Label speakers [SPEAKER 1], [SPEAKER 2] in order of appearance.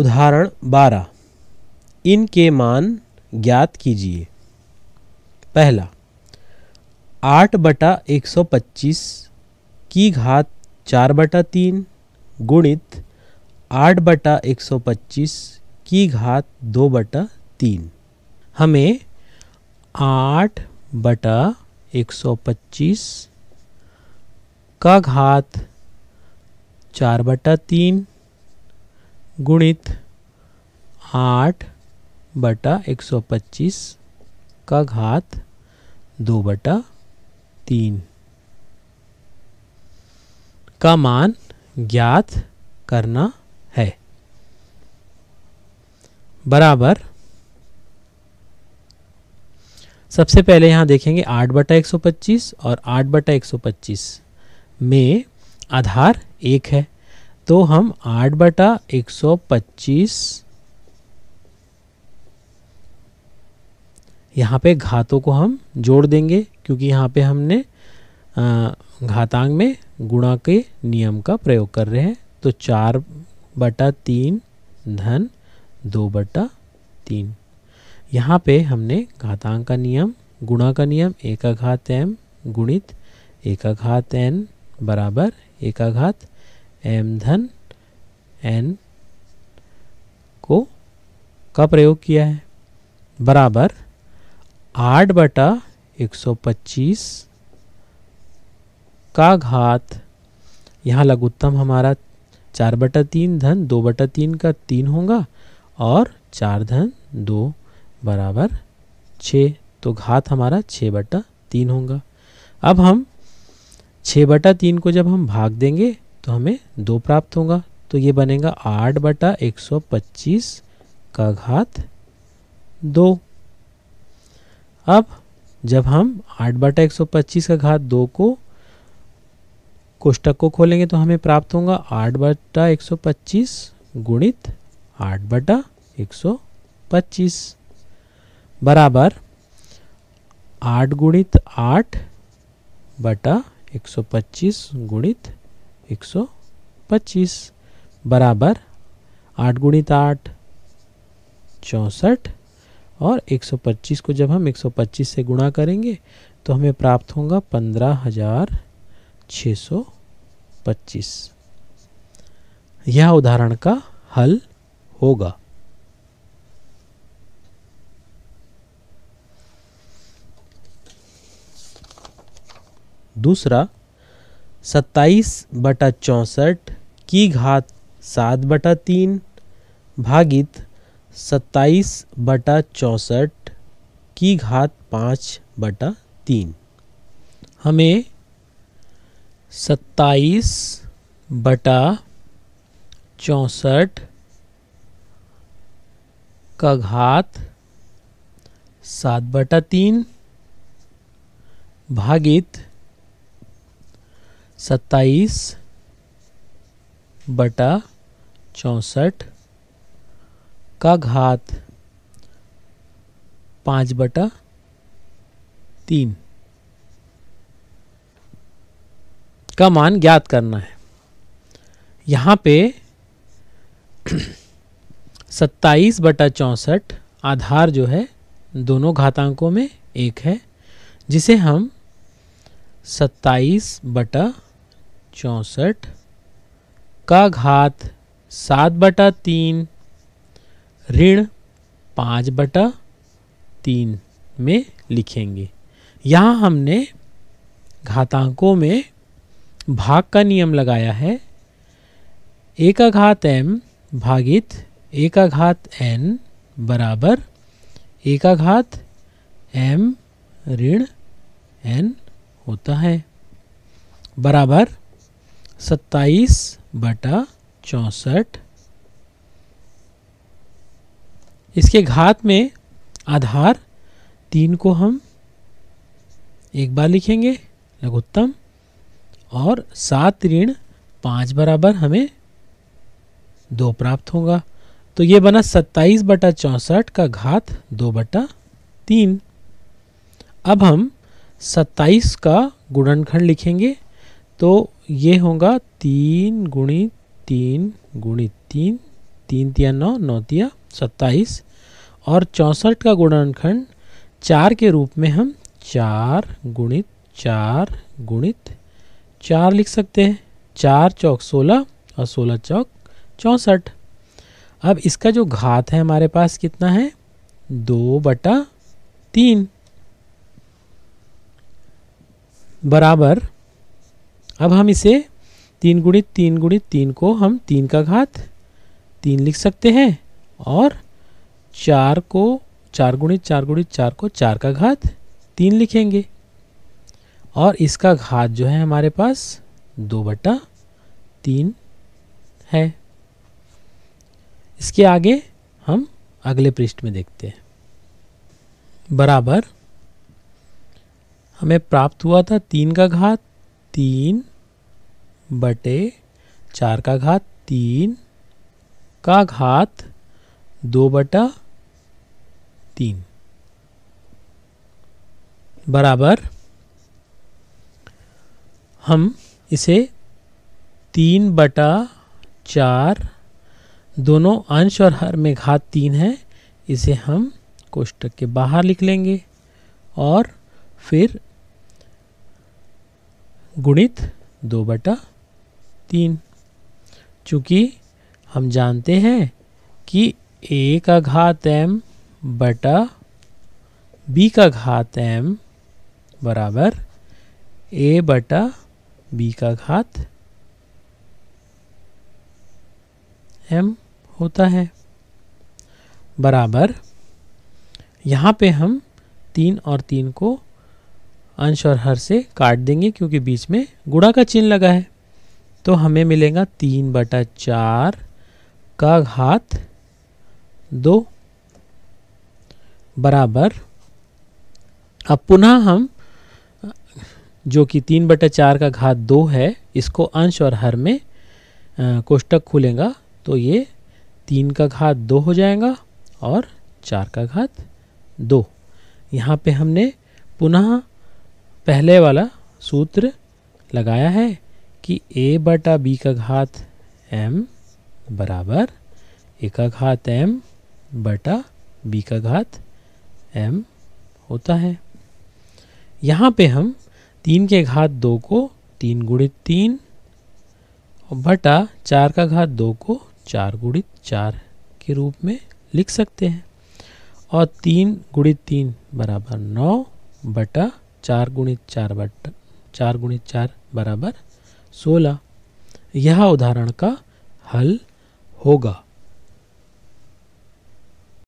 [SPEAKER 1] उदाहरण बारह इनके मान ज्ञात कीजिए पहला आठ बटा एक सौ पच्चीस की घात चार बटा तीन गुणित आठ बटा एक सौ पच्चीस की घात दो बटा तीन हमें आठ बटा एक सौ पच्चीस का घात चार बटा तीन गुणित आठ बटा एक सौ पच्चीस का घात दो बटा तीन का मान ज्ञात करना है बराबर सबसे पहले यहां देखेंगे आठ बटा एक सौ पच्चीस और आठ बटा एक सौ पच्चीस में आधार एक है तो हम आठ बटा एक सौ पच्चीस यहाँ पे घातों को हम जोड़ देंगे क्योंकि यहाँ पे हमने घातांग में गुणा के नियम का प्रयोग कर रहे हैं तो चार बटा तीन धन दो बटा तीन यहाँ पे हमने घातांग का नियम गुणा का नियम एकाघात एम गुणित एकाघात एन बराबर एकाघात एम धन एन को का प्रयोग किया है बराबर आठ बटा एक सौ पच्चीस का घात यहाँ लघुत्तम हमारा चार बटा तीन धन दो बटा तीन का तीन होगा और चार धन दो बराबर छ तो घात हमारा छ बटा तीन होगा अब हम छ बटा तीन को जब हम भाग देंगे तो हमें दो प्राप्त होगा तो ये बनेगा आठ बटा एक सौ पच्चीस का घात दो अब जब हम आठ बटा एक सौ पच्चीस का घात दो को कोष्टक को खोलेंगे तो हमें प्राप्त होगा आठ बटा एक सौ पच्चीस गुणित आठ बटा एक सौ पच्चीस बराबर आठ गुणित आठ बटा एक सौ पच्चीस गुणित एक सौ पच्चीस बराबर आठ गुणित आठ चौंसठ और एक सौ पच्चीस को जब हम एक सौ पच्चीस से गुणा करेंगे तो हमें प्राप्त होगा पंद्रह हजार छ सौ पच्चीस यह उदाहरण का हल होगा दूसरा सत्ताईस बटा चौंसठ की घात सात बटा तीन भागित सत्ताईस बटा चौंसठ की घात पाँच बटा तीन हमें सत्ताईस बटा चौंसठ का घात सात बटा तीन भागित सत्ताईस बटा चौंसठ का घात पाँच बटा तीन का मान ज्ञात करना है यहाँ पे सत्ताईस बटा चौंसठ आधार जो है दोनों घातांकों में एक है जिसे हम सत्ताईस बटा चौंसठ का घात सात बटा तीन ऋण पाँच बटा तीन में लिखेंगे यहाँ हमने घातांकों में भाग का नियम लगाया है ए का घात एम भागित ए का घात एन बराबर ए का घात एम ऋण एन होता है बराबर सत्ताईस बटा चौसठ इसके घात में आधार तीन को हम एक बार लिखेंगे लघुत्तम और सात ऋण पाँच बराबर हमें दो प्राप्त होगा तो ये बना सत्ताईस बटा चौंसठ का घात दो बटा तीन अब हम सत्ताईस का गुणनखंड लिखेंगे तो ये होगा तीन गुणित तीन गुणित तीन तीन तिया नौ नौ तिया सत्ताईस और चौंसठ का गुणनखंड चार के रूप में हम चार गुणित चार गुणित चार लिख सकते हैं चार चौक सोलह और सोलह चौक चौंसठ अब इसका जो घात है हमारे पास कितना है दो बटा तीन बराबर अब हम इसे तीन गुणित तीन गुणित तीन को हम तीन का घात तीन लिख सकते हैं और चार को चार गुणित चार गुणित चार को चार का घात तीन लिखेंगे और इसका घात जो है हमारे पास दो बटा तीन है इसके आगे हम अगले पृष्ठ में देखते हैं बराबर हमें प्राप्त हुआ था तीन का घात तीन बटे चार का घात तीन का घात दो बटा तीन बराबर हम इसे तीन बटा चार दोनों अंश और हर में घात तीन है इसे हम कोष्टक के बाहर लिख लेंगे और फिर गुणित दो बटा तीन चूँकि हम जानते हैं कि ए का घात एम बटा बी का घात एम बराबर ए बटा बी का घात एम होता है बराबर यहाँ पे हम तीन और तीन को अंश और हर से काट देंगे क्योंकि बीच में गुड़ा का चिन्ह लगा है तो हमें मिलेगा तीन बटा चार का घात दो बराबर अब पुनः हम जो कि तीन बटा चार का घात दो है इसको अंश और हर में कोष्टक खुलेगा तो ये तीन का घात दो हो जाएगा और चार का घात दो यहाँ पे हमने पुनः पहले वाला सूत्र लगाया है कि a बटा बी का घात m बराबर ए का घात m बटा b का घात m होता है यहाँ पे हम तीन के घात दो को तीन गुणित तीन और बटा चार का घात दो को चार गुणित चार के रूप में लिख सकते हैं और तीन गुणित तीन बराबर नौ बटा चार गुणित चार बट चार गुणित चार बराबर सोलह यह उदाहरण का हल होगा